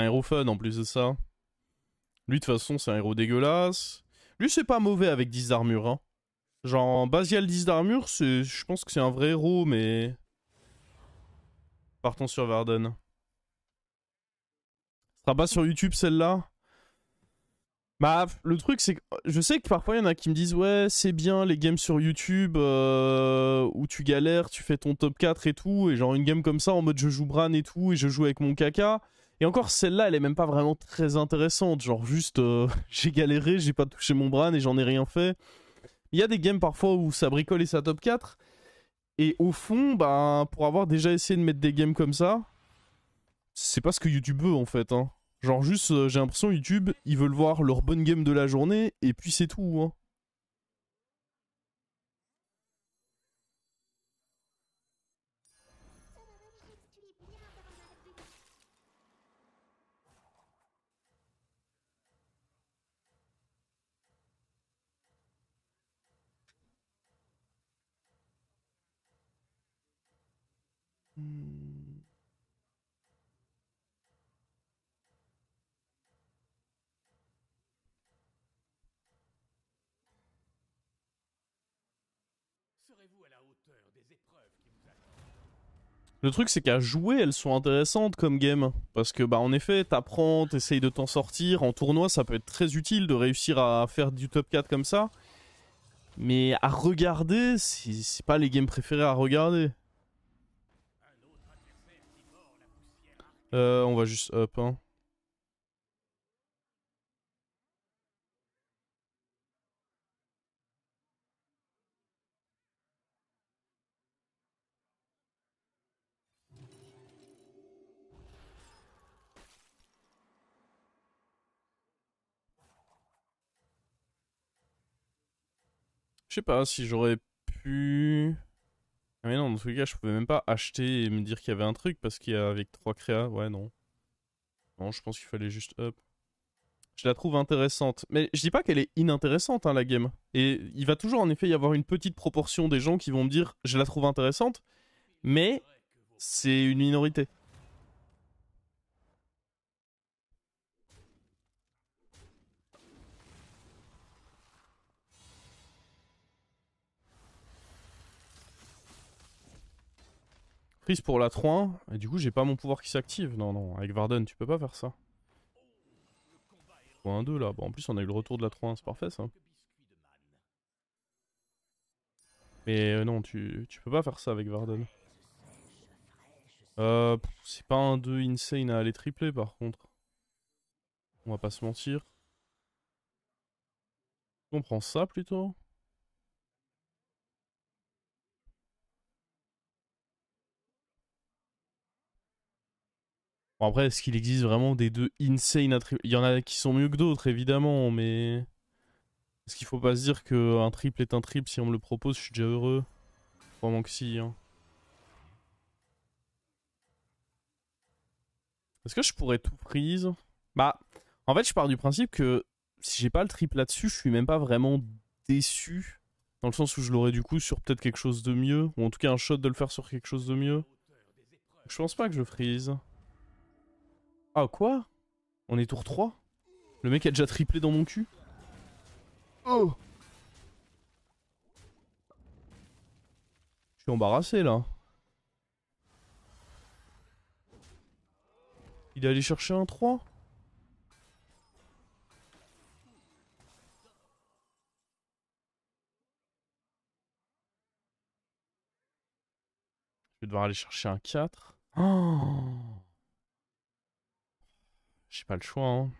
un héros fun en plus de ça. Lui, de toute façon, c'est un héros dégueulasse. Lui, c'est pas mauvais avec 10 d'armure. Hein. Genre, Basial 10 d'armure, je pense que c'est un vrai héros, mais. Partons sur Varden. Ce sera pas sur YouTube celle-là Bah, le truc, c'est que je sais que parfois il y en a qui me disent Ouais, c'est bien les games sur YouTube euh, où tu galères, tu fais ton top 4 et tout, et genre une game comme ça en mode je joue Bran et tout, et je joue avec mon caca. Et encore, celle-là, elle est même pas vraiment très intéressante. Genre, juste, euh, j'ai galéré, j'ai pas touché mon bran et j'en ai rien fait. Il y a des games parfois où ça bricole et ça top 4. Et au fond, bah, pour avoir déjà essayé de mettre des games comme ça, c'est pas ce que YouTube veut en fait. Hein. Genre, juste, euh, j'ai l'impression YouTube, ils veulent voir leur bonne game de la journée et puis c'est tout. Hein. Le truc, c'est qu'à jouer, elles sont intéressantes comme game. Parce que, bah, en effet, t'apprends, t'essayes de t'en sortir. En tournoi, ça peut être très utile de réussir à faire du top 4 comme ça. Mais à regarder, c'est pas les games préférés à regarder. Euh, on va juste up, hein. Je sais pas si j'aurais pu. Ah, mais non, dans tous les cas, je pouvais même pas acheter et me dire qu'il y avait un truc parce qu'il y a avec 3 créas. Ouais, non. Non, je pense qu'il fallait juste up. Je la trouve intéressante. Mais je dis pas qu'elle est inintéressante, hein, la game. Et il va toujours en effet y avoir une petite proportion des gens qui vont me dire je la trouve intéressante, mais c'est une minorité. pour la 3-1. Et du coup, j'ai pas mon pouvoir qui s'active. Non, non, avec Varden, tu peux pas faire ça. 3 2 là. Bon, en plus, on a eu le retour de la 3-1, c'est parfait ça. Mais euh, non, tu, tu peux pas faire ça avec Varden. Euh, c'est pas un 2 insane à aller tripler par contre. On va pas se mentir. On prend ça plutôt Bon, après, est-ce qu'il existe vraiment des deux insane Il y en a qui sont mieux que d'autres, évidemment, mais. Est-ce qu'il faut pas se dire qu'un triple est un triple Si on me le propose, je suis déjà heureux. Vraiment que si. Hein. Est-ce que je pourrais tout prise Bah, en fait, je pars du principe que si j'ai pas le triple là-dessus, je suis même pas vraiment déçu. Dans le sens où je l'aurais du coup sur peut-être quelque chose de mieux, ou en tout cas un shot de le faire sur quelque chose de mieux. Je pense pas que je freeze. Ah quoi On est tour 3 Le mec a déjà triplé dans mon cul Oh Je suis embarrassé là. Il est allé chercher un 3 Je vais devoir aller chercher un 4. Oh j'ai pas le choix, hein.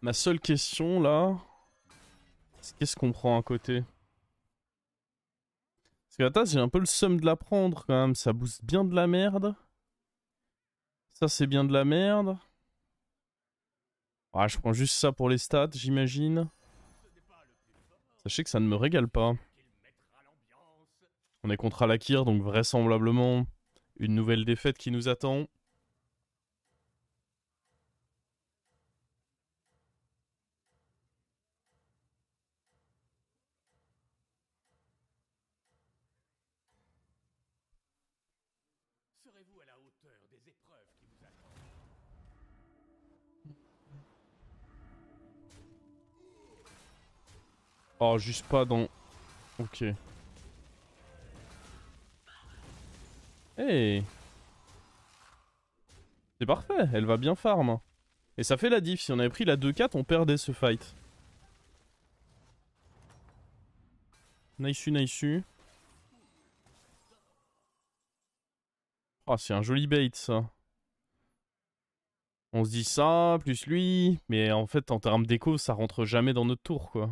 Ma seule question là, c'est qu'est-ce qu'on prend à côté Parce que la tasse, j'ai un peu le seum de la prendre quand même, ça booste bien de la merde. Ça c'est bien de la merde. Ah, je prends juste ça pour les stats, j'imagine. Sachez que ça ne me régale pas. On est contre Alakir, donc vraisemblablement une nouvelle défaite qui nous attend. Oh, juste pas dans... Ok. Hey C'est parfait, elle va bien farm. Et ça fait la diff, si on avait pris la 2-4, on perdait ce fight. Nice, nice. Oh, c'est un joli bait, ça. On se dit ça, plus lui, mais en fait, en termes d'écho, ça rentre jamais dans notre tour, quoi.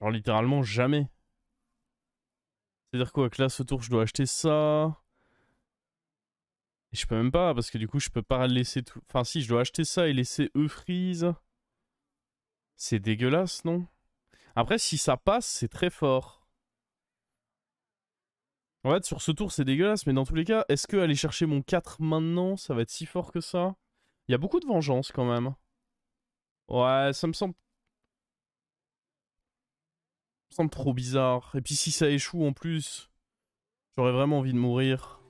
Genre littéralement jamais. C'est-à-dire quoi que là, ce tour, je dois acheter ça. Et je peux même pas, parce que du coup, je peux pas laisser tout... Enfin si, je dois acheter ça et laisser eux frise, C'est dégueulasse, non Après, si ça passe, c'est très fort. En fait, sur ce tour, c'est dégueulasse, mais dans tous les cas, est-ce que aller chercher mon 4 maintenant, ça va être si fort que ça Il y a beaucoup de vengeance quand même. Ouais, ça me semble semble trop bizarre. Et puis si ça échoue en plus, j'aurais vraiment envie de mourir.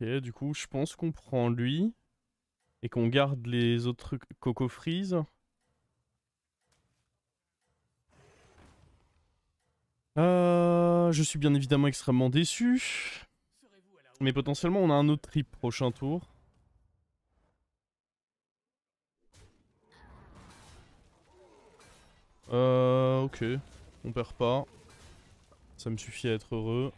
Ok, du coup, je pense qu'on prend lui et qu'on garde les autres coco freeze. Euh, je suis bien évidemment extrêmement déçu. Mais potentiellement, on a un autre trip prochain tour. Euh, ok. On perd pas. Ça me suffit à être heureux.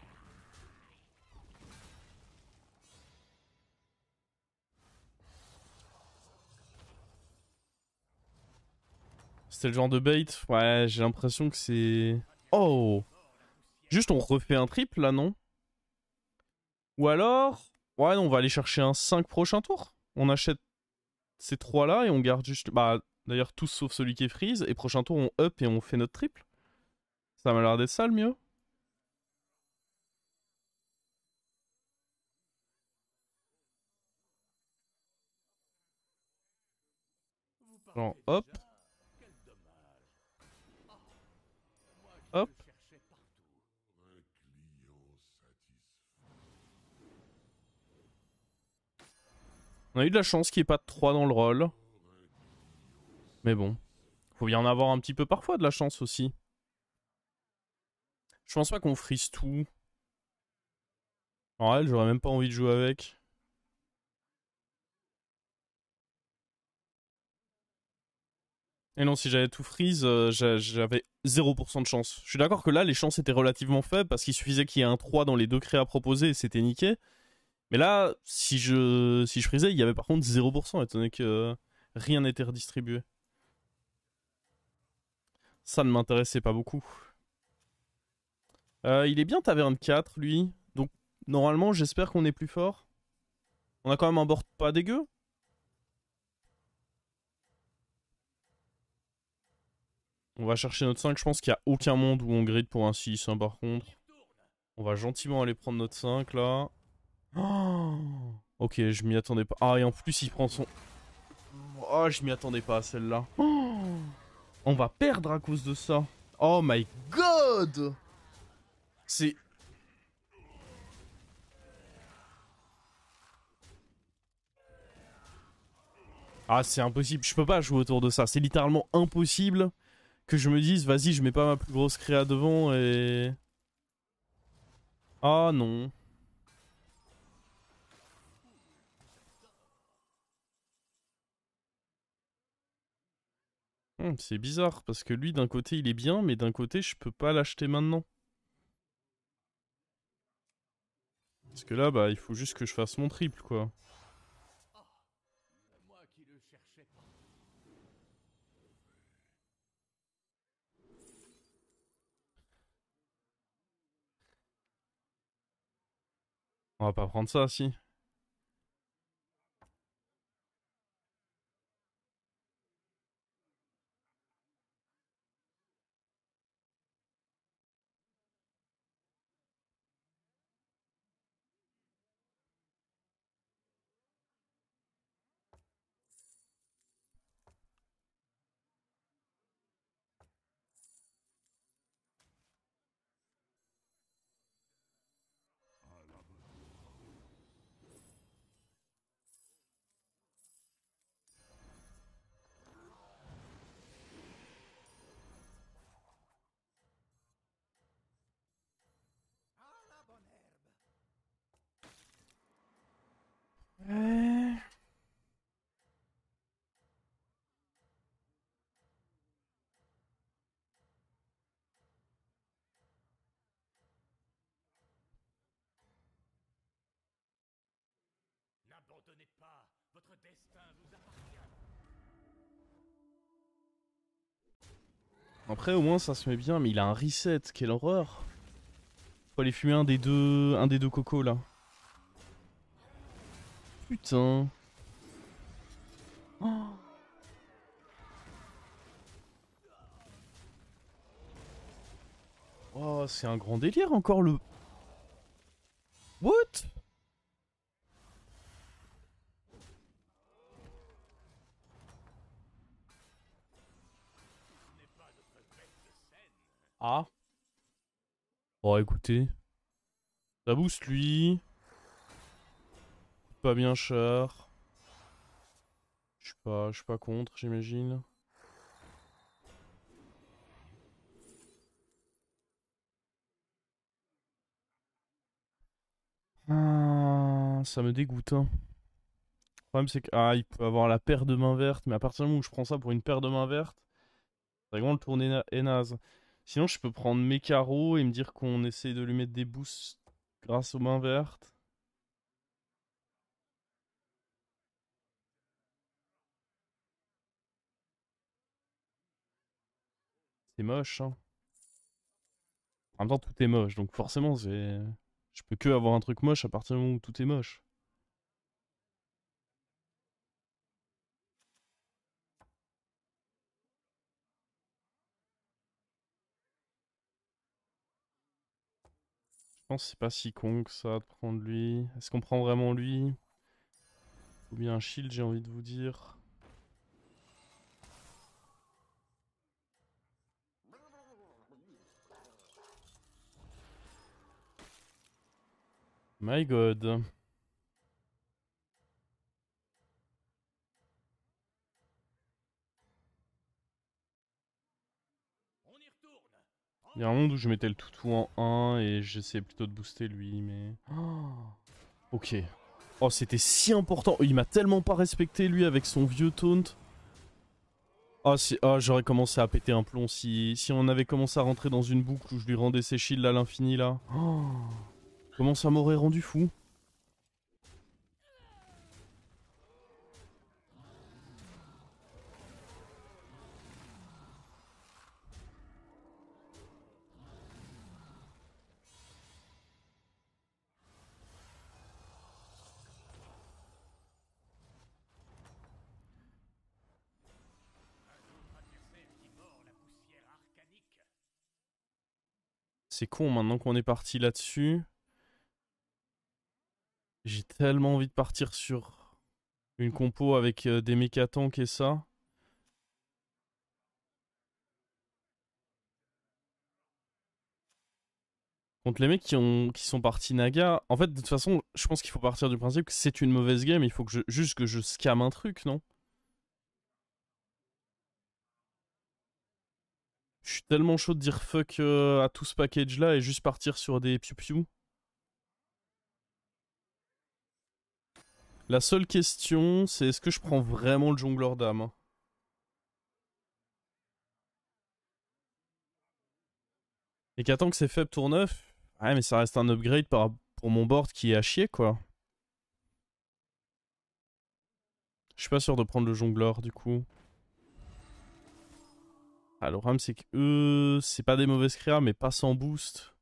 C'était le genre de bait Ouais, j'ai l'impression que c'est... Oh Juste on refait un triple là, non Ou alors... Ouais, non, on va aller chercher un 5 prochain tour. On achète ces 3 là et on garde juste... Bah, D'ailleurs, tous sauf celui qui est freeze. Et prochain tour, on up et on fait notre triple. Ça m'a l'air d'être ça le mieux. Genre, hop. Hop. On a eu de la chance qu'il n'y ait pas de 3 dans le rôle. Mais bon, faut y en avoir un petit peu parfois de la chance aussi. Je pense pas qu'on freeze tout. En réel, j'aurais même pas envie de jouer avec. Et non, si j'avais tout freeze, euh, j'avais 0% de chance. Je suis d'accord que là, les chances étaient relativement faibles parce qu'il suffisait qu'il y ait un 3 dans les deux créas proposés et c'était niqué. Mais là, si je, si je frisais, il y avait par contre 0%, étant donné que rien n'était redistribué. Ça ne m'intéressait pas beaucoup. Euh, il est bien taverne 4, lui. Donc, normalement, j'espère qu'on est plus fort. On a quand même un board pas dégueu. On va chercher notre 5. Je pense qu'il n'y a aucun monde où on grid pour un 6, hein, par contre. On va gentiment aller prendre notre 5, là. Oh, ok, je m'y attendais pas. Ah, et en plus, il prend son... Oh, je m'y attendais pas à celle-là. On va perdre à cause de ça. Oh my god C'est... Ah, c'est impossible. Je peux pas jouer autour de ça. C'est littéralement impossible que je me dise, vas-y, je mets pas ma plus grosse créa devant et... Ah non. Hum, c'est bizarre, parce que lui, d'un côté, il est bien, mais d'un côté, je peux pas l'acheter maintenant. Parce que là, bah, il faut juste que je fasse mon triple, quoi. On va pas prendre ça, si. Après, au moins, ça se met bien, mais il a un reset, quelle horreur Faut aller fumer un des deux, un des deux cocos, là. Putain... Oh, c'est un grand délire encore le... What Oh, écoutez. Ça booste lui. Pas bien cher. Je suis pas, pas contre, j'imagine. Ah, ça me dégoûte. Hein. Le problème, c'est qu'il ah, il peut avoir la paire de mains vertes, mais à partir du moment où je prends ça pour une paire de mains vertes, va vraiment le tourner est naze. Sinon, je peux prendre mes carreaux et me dire qu'on essaye de lui mettre des boosts grâce aux mains vertes. C'est moche, hein. En même temps, tout est moche, donc forcément, je peux que avoir un truc moche à partir du moment où tout est moche. pense que c'est pas si con que ça de prendre lui. Est-ce qu'on prend vraiment lui Ou bien un shield, j'ai envie de vous dire. My god. Il y a un monde où je mettais le toutou en 1 et j'essayais plutôt de booster lui, mais... Oh. ok. Oh, c'était si important. Il m'a tellement pas respecté, lui, avec son vieux taunt. Oh, si... Ah, j'aurais commencé à péter un plomb si... si on avait commencé à rentrer dans une boucle où je lui rendais ses shields à l'infini, là. Oh. Comment ça m'aurait rendu fou C'est con maintenant qu'on est parti là-dessus. J'ai tellement envie de partir sur une compo avec mecs euh, des tank et ça. Contre les mecs qui, ont, qui sont partis Naga, en fait, de toute façon, je pense qu'il faut partir du principe que c'est une mauvaise game. Il faut que juste que je scam un truc, non Je suis tellement chaud de dire fuck euh, à tout ce package là et juste partir sur des piou La seule question, c'est est-ce que je prends vraiment le jongleur d'âme Et qu'attends que c'est faible tour 9 Ouais, mais ça reste un upgrade par... pour mon board qui est à chier quoi. Je suis pas sûr de prendre le jongleur du coup. Alors, ah, le c'est que eux, c'est pas des mauvaises créas, mais pas sans boost.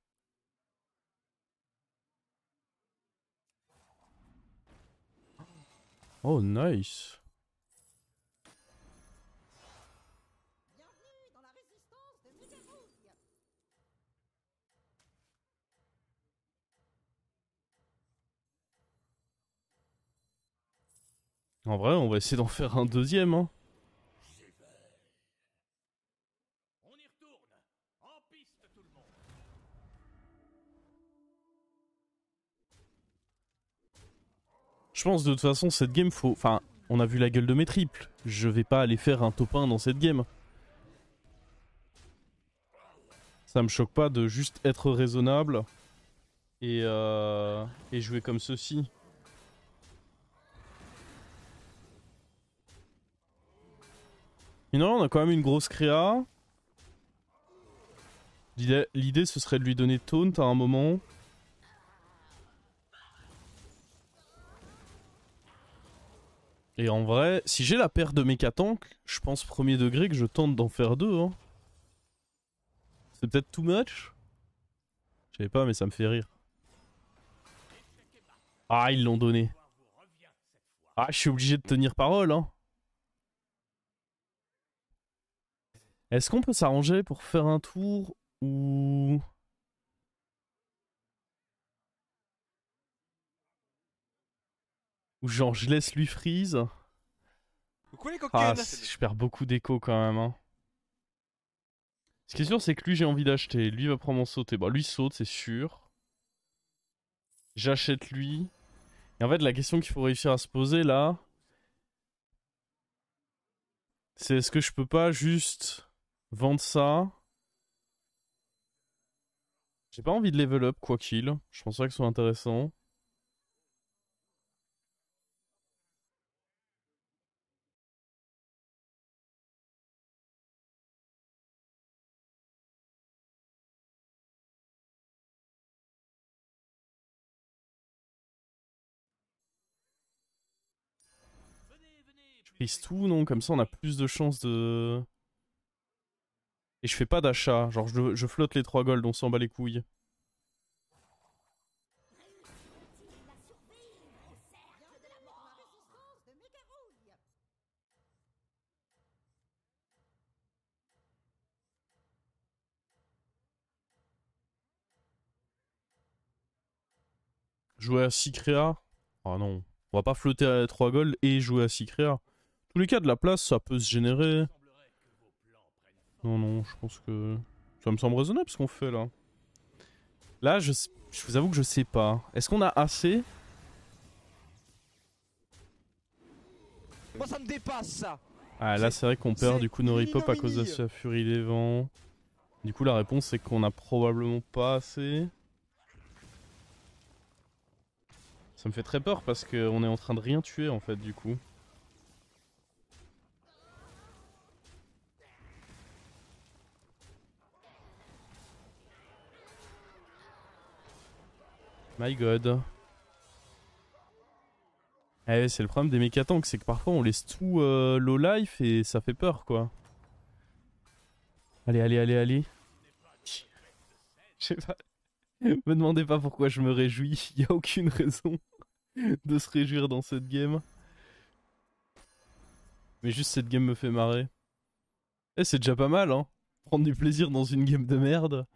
Oh, nice. En vrai, on va essayer d'en faire un deuxième, hein. Je pense de toute façon, cette game, faut. Enfin, on a vu la gueule de mes triples. Je vais pas aller faire un top 1 dans cette game. Ça me choque pas de juste être raisonnable et, euh, et jouer comme ceci. Mais non, on a quand même une grosse créa. L'idée, ce serait de lui donner taunt à un moment. Et en vrai, si j'ai la paire de mécatank, je pense premier degré que je tente d'en faire deux. Hein. C'est peut-être too much Je sais pas, mais ça me fait rire. Ah, ils l'ont donné. Ah, je suis obligé de tenir parole, hein. Est-ce qu'on peut s'arranger pour faire un tour ou... genre je laisse lui freeze. Je ah, perds beaucoup d'écho quand même. Hein. Ce qui est sûr, c'est que lui j'ai envie d'acheter. Lui va prendre mon sauter. Bah, lui saute, c'est sûr. J'achète lui. Et en fait, la question qu'il faut réussir à se poser là, c'est est-ce que je peux pas juste vendre ça J'ai pas envie de level up quoi qu'il. Je pense pas que ce soit intéressant. tout, non Comme ça, on a plus de chances de. Et je fais pas d'achat. Genre, je, flotte les 3 golds, on s'en bat les couilles. Jouer à 6 créa Ah oh non. On va pas flotter à 3 golds et jouer à 6 créa tous les cas, de la place, ça peut se générer. Non, non, je pense que... Ça me semble raisonnable ce qu'on fait là. Là, je, je vous avoue que je sais pas. Est-ce qu'on a assez ça dépasse Ah là c'est vrai qu'on perd du coup nos à cause de sa furie des vents. Du coup la réponse c'est qu'on a probablement pas assez. Ça me fait très peur parce qu'on est en train de rien tuer en fait du coup. My god. Eh, c'est le problème des mécatanks, c'est que parfois on laisse tout euh, low life et ça fait peur quoi. Allez, allez, allez, allez. Je sais pas. me demandez pas pourquoi je me réjouis, il y a aucune raison de se réjouir dans cette game. Mais juste cette game me fait marrer. Eh, c'est déjà pas mal hein. Prendre du plaisir dans une game de merde.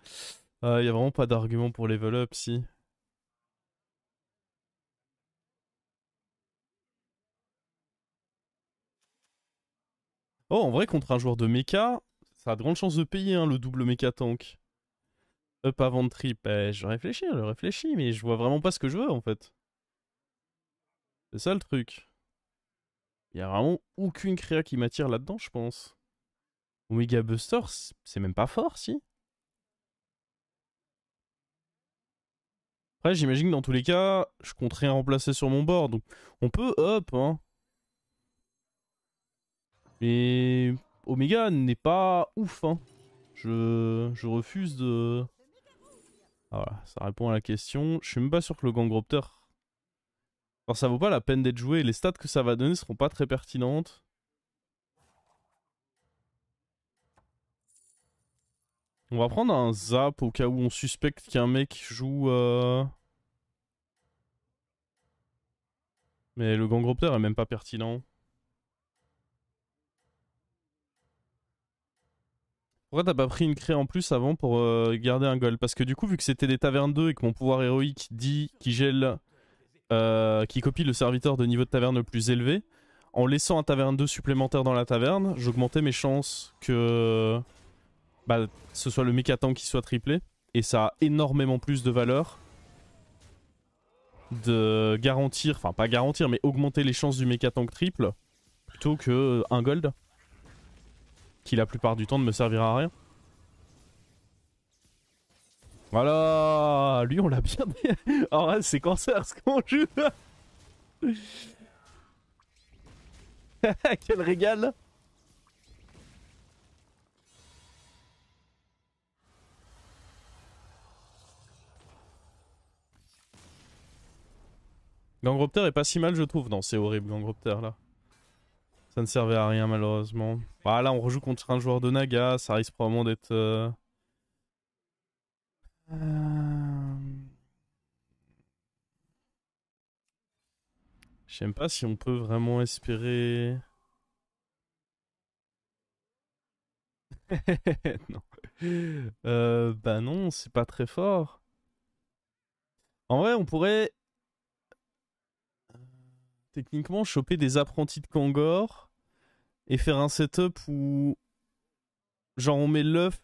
Il euh, y a vraiment pas d'argument pour level up si. Oh, en vrai, contre un joueur de méca, ça a de grandes chances de payer hein, le double méca tank. Up avant de trip. Eh, je réfléchis, je réfléchis, mais je vois vraiment pas ce que je veux en fait. C'est ça le truc. Il y a vraiment aucune créa qui m'attire là-dedans, je pense. Omega Buster, c'est même pas fort, si. Après, j'imagine que dans tous les cas, je compte rien remplacer sur mon board. Donc, on peut hop, hein. Mais Omega n'est pas ouf. Hein. Je, je refuse de... Ah, voilà, ça répond à la question. Je suis même pas sûr que le Gangropter... Alors ça vaut pas la peine d'être joué. Les stats que ça va donner seront pas très pertinentes. On va prendre un zap au cas où on suspecte qu'un mec joue... Euh, Mais le Gangropter est même pas pertinent. Pourquoi t'as pas pris une cré en plus avant pour euh, garder un gold Parce que du coup, vu que c'était des tavernes 2 et que mon pouvoir héroïque dit qu'il gèle, euh, qui copie le serviteur de niveau de taverne le plus élevé, en laissant un taverne 2 supplémentaire dans la taverne, j'augmentais mes chances que bah, ce soit le méca-tank qui soit triplé. Et ça a énormément plus de valeur de garantir, enfin pas garantir, mais augmenter les chances du méca-tank triple plutôt que un gold qui la plupart du temps ne me servira à rien. Voilà Lui on l'a bien... en c'est cancer ce qu'on joue Quel régal Gangropter est pas si mal je trouve. Non c'est horrible Gangropter là. Ça ne servait à rien malheureusement. Voilà, bah, on rejoue contre un joueur de Naga, ça risque probablement d'être... Euh, J'aime pas si on peut vraiment espérer... non. Euh, bah non, c'est pas très fort. En vrai, on pourrait techniquement, choper des apprentis de Kangor et faire un setup où. Genre, on met l'œuf.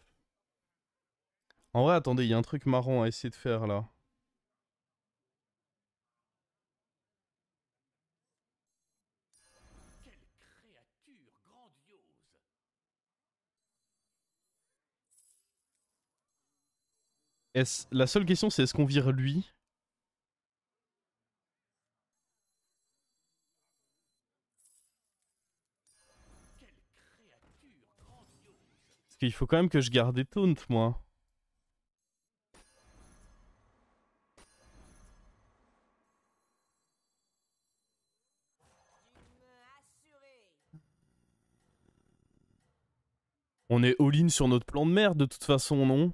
En vrai, attendez, il y a un truc marrant à essayer de faire là. la seule question c'est est-ce qu'on vire lui qu'il faut quand même que je garde des taunts, moi. On est all-in sur notre plan de merde de toute façon, non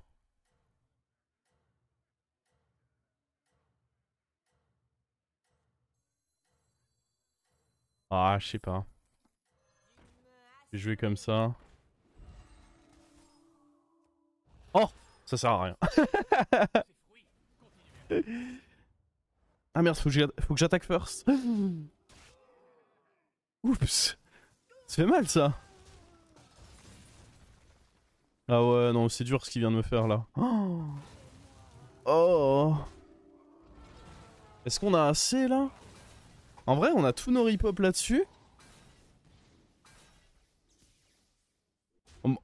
Ah, je sais pas. Je vais jouer comme ça. Oh Ça sert à rien. ah merde, faut que j'attaque first. Oups Ça fait mal ça Ah ouais, non, c'est dur ce qu'il vient de me faire là. Oh, Est-ce qu'on a assez là En vrai, on a tous nos ripop là-dessus.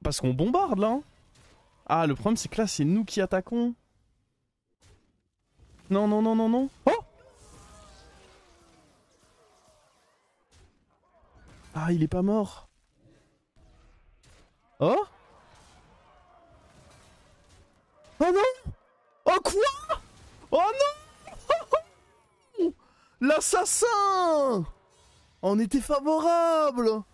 Parce qu'on bombarde là. Hein. Ah, le problème, c'est que là, c'est nous qui attaquons. Non, non, non, non, non. Oh Ah, il est pas mort. Oh Oh non Oh quoi Oh non L'assassin On était favorable